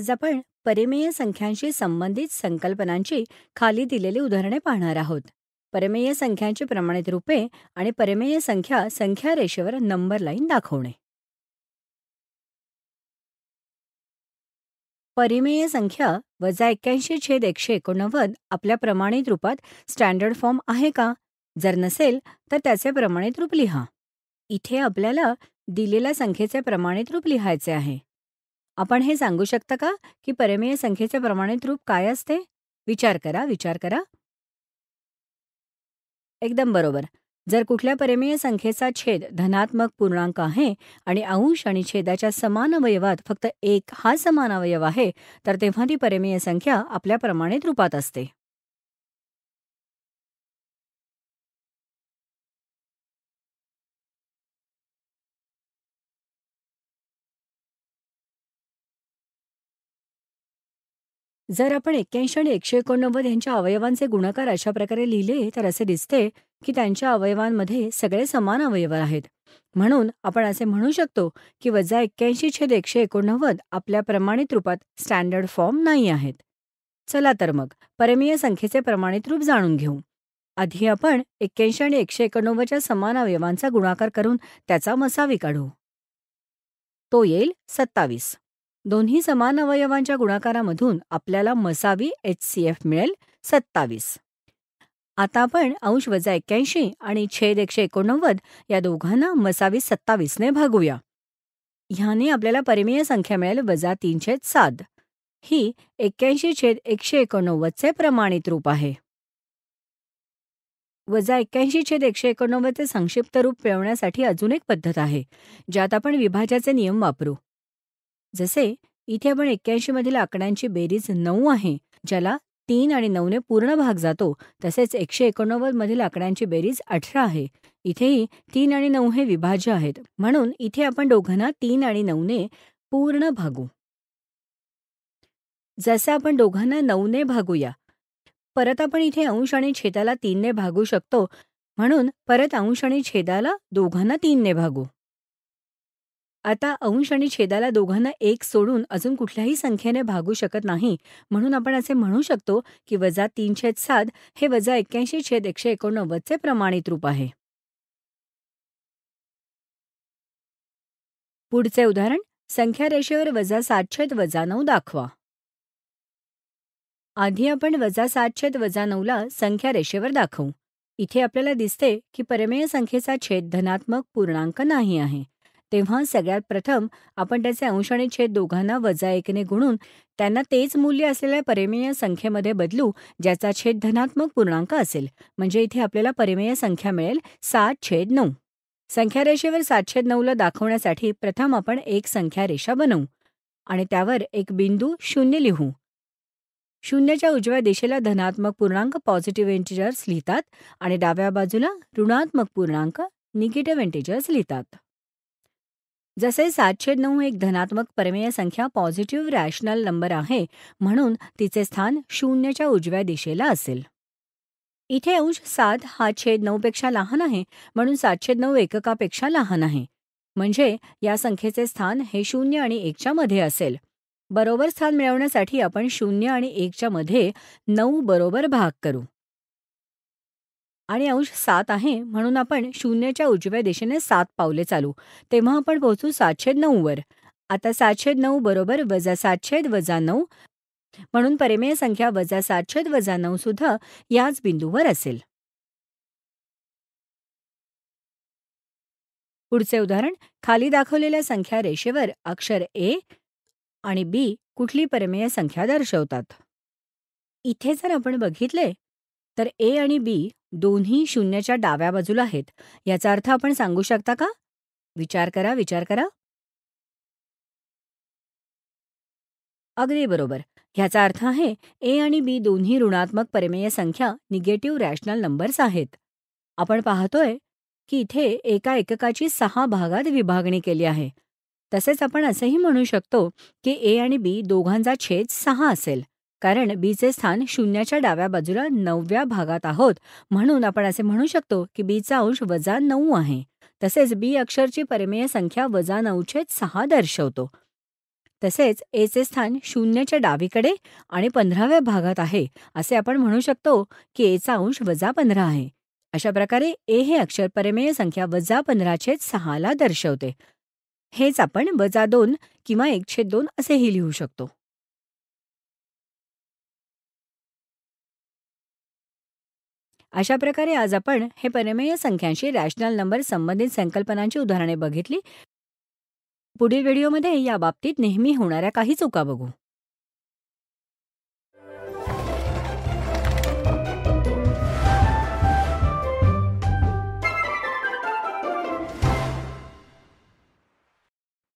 आज आपण परिमेय संख्यांशी संबंधित संकल्पनांची खाली दिलेली उदाहरणे पाहणार आहोत परिमेय संख्यांची प्रमाणित रूपे आणि परिमेय संख्या संख्या रेषेवर नंबर लाईन दाखवणे परिमेय संख्या वजा एक्क्याऐंशी छेद एकशे एकोणनव्वद आपल्या प्रमाणित रूपात स्टँडर्ड फॉर्म आहे का जर नसेल तर त्याचे प्रमाणित रूप लिहा इथे आपल्याला दिलेल्या संख्येचे प्रमाणित रूप लिहायचे आहे आपण हे सांगू शकता का की परमेय संख्येचे प्रमाणित रूप काय असते विचार करा विचार करा एकदम बरोबर जर कुठल्या परिमेय संख्येचा छेद धनात्मक पूर्णांक आहे आणि अंश आणि छेदाच्या समान अवयवात फक्त एक हा समान अवयव आहे तर तेव्हा ती परिमेय संख्या आपल्या प्रमाणित रूपात असते जर आपण एक्क्याऐंशी आणि एकशे एकोणनव्वद यांच्या अवयवांचे गुणाकार अशा प्रकारे लिहिले तर असे दिसते की त्यांच्या अवयवांमध्ये सगळे समान अवयव आहेत म्हणून आपण असे म्हणू शकतो की वजा एक्क्याऐंशी छेद एकशे एकोणनव्वद आपल्या प्रमाणित रूपात स्टँडर्ड फॉर्म नाही आहेत चला तर मग परमीय संख्येचे प्रमाणित रूप जाणून घेऊ आधी आपण एक्क्याऐंशी आणि एकशे एकोणनव्वदच्या समान अवयवांचा गुणाकार करून त्याचा मसावी काढू तो येईल सत्तावीस दोन्ही समान अवयवांच्या गुणाकारामधून आपल्याला मसावी एच सी एफ मिळेल सत्तावीस आता आपण अंश वजा एक्क्याऐंशी आणि छेद एकशे एकोणनव्वद या दोघांना मसावी सत्तावीसने भागूया ह्याने आपल्याला परिमेय संख्या मिळेल वजा तीन सात ही एक्क्याऐंशी छेद एकशे एकोणनव्वदचे प्रमाणित रूप आहे वजा एक्क्याऐंशी छेद एकशे एकोणनव्वदचे संक्षिप्त रूप मिळवण्यासाठी अजून एक पद्धत आहे ज्यात आपण विभाज्याचे नियम वापरू जसे इथे आपण एक्क्याऐंशी मधील आकड्यांची बेरीज नऊ आहे ज्याला तीन आणि नऊने पूर्ण भाग जातो तसेच एकशे एकोणनव्वद मधील आकड्यांची बेरीज अठरा आहे इथेही तीन आणि नऊ हे विभाज्य आहेत म्हणून इथे आपण दोघांना तीन आणि नऊने पूर्ण भागू जसे आपण दोघांना नऊने भागूया परत आपण इथे अंश आणि छेदाला तीनने भागू शकतो म्हणून परत अंश आणि छेदाला दोघांना तीनने भागू आता अंश आणि छेदाला दोघांना एक सोडून अजून कुठल्याही संख्येने भागू शकत नाही म्हणून आपण असे म्हणू शकतो की वजा तीन छेद सात हे वजा एक्क्याऐंशी छेद एकशे एकोणनव्वदचे प्रमाणित रूप आहे पुढचे उदाहरण संख्या रेषेवर वजा सात छेद वजा नऊ दाखवा आधी आपण वजा सात छेद वजा नऊला संख्या रेषेवर दाखवू इथे आपल्याला दिसते की परमेय संख्येचा छेद धनात्मक पूर्णांक नाही आहे तेव्हा सगळ्यात प्रथम आपण त्याचे अंश आणि छेद दोघांना वजा एकने गुणून त्यांना तेच मूल्य असलेल्या परिमेय संख्येमध्ये बदलू ज्याचा छेद धनात्मक पूर्णांक असेल म्हणजे इथे आपल्याला परिमेय संख्या मिळेल सात छेद नऊ संख्या रेषेवर सात छेद नऊला दाखवण्यासाठी प्रथम आपण एक संख्या रेषा बनवू आणि त्यावर एक बिंदू शून्य लिहू शून्याच्या उजव्या दिशेला धनात्मक पूर्णांक पॉझिटिव्ह इंटिजर्स लिहितात आणि डाव्या बाजूला ऋणात्मक पूर्णांक निगेटिव्ह इंटिजर्स लिहितात जसे सातशे नऊ एक धनात्मक परमेय संख्या पॉझिटिव्ह रॅशनल नंबर आहे म्हणून तिचे स्थान शून्यच्या उजव्या दिशेला असेल इथे अंश सात हा छेद नऊपेक्षा लहान आहे म्हणून सातशे नऊ एककापेक्षा लहान आहे म्हणजे या संख्येचे स्थान हे शून्य आणि एकच्या मध्ये असेल बरोबर स्थान मिळवण्यासाठी आपण शून्य आणि एकच्या मध्ये नऊ बरोबर भाग करू आणि अंश सात आहे म्हणून आपण शून्यच्या उजव्या दिशेने सात पावले चालू तेव्हा आपण पोहोचू सातशे नऊवर आता सातशे नऊ बरोबर वजा सातशे वजा नऊ म्हणून परिमेय संख्या वजा सातशे वजा नऊ सुद्धा याच बिंदूवर असेल पुढचे उदाहरण खाली दाखवलेल्या संख्या रेषेवर अक्षर ए आणि बी कुठली परिमेय संख्या दर्शवतात इथे जर आपण बघितले तर ए आणि बी दोन्ही शून्याच्या डाव्या बाजूला आहेत याचा अर्थ आपण सांगू शकता का विचार करा विचार करा अगदी बरोबर ह्याचा अर्थ आहे ए आणि बी दोन्ही ऋणात्मक परिमेय संख्या निगेटिव्ह रॅशनल नंबर्स आहेत आपण पाहतोय की इथे एका एककाची सहा भागात विभागणी केली आहे तसेच आपण असेही म्हणू शकतो की ए आणि बी दोघांचा छेद सहा असेल कारण बीचे स्थान शून्याच्या डाव्या बाजूला नवव्या भागात आहोत म्हणून आपण असे म्हणू शकतो की बीचा अंश वजा नऊ आहे तसेच बी अक्षरची परिमेय संख्या वजा नऊचे सहा दर्शवतो तसेच एचे स्थान शून्याच्या डावीकडे आणि पंधराव्या भागात आहे असे आपण म्हणू शकतो की एचा अंश वजा पंधरा आहे अशा प्रकारे ए हे अक्षर परिमेय संख्या वजा पंधराचे सहाला दर्शवते हेच आपण वजा दोन किंवा एकशे दोन असेही लिहू शकतो अशा प्रकारे आज आपण हे परिमेय संख्यांशी रॅशनल नंबर संबंधित संकल्पनांची उदाहरणे बघितली पुढील व्हिडिओमध्ये या बाबतीत नेहमी होणाऱ्या काही चुका बघू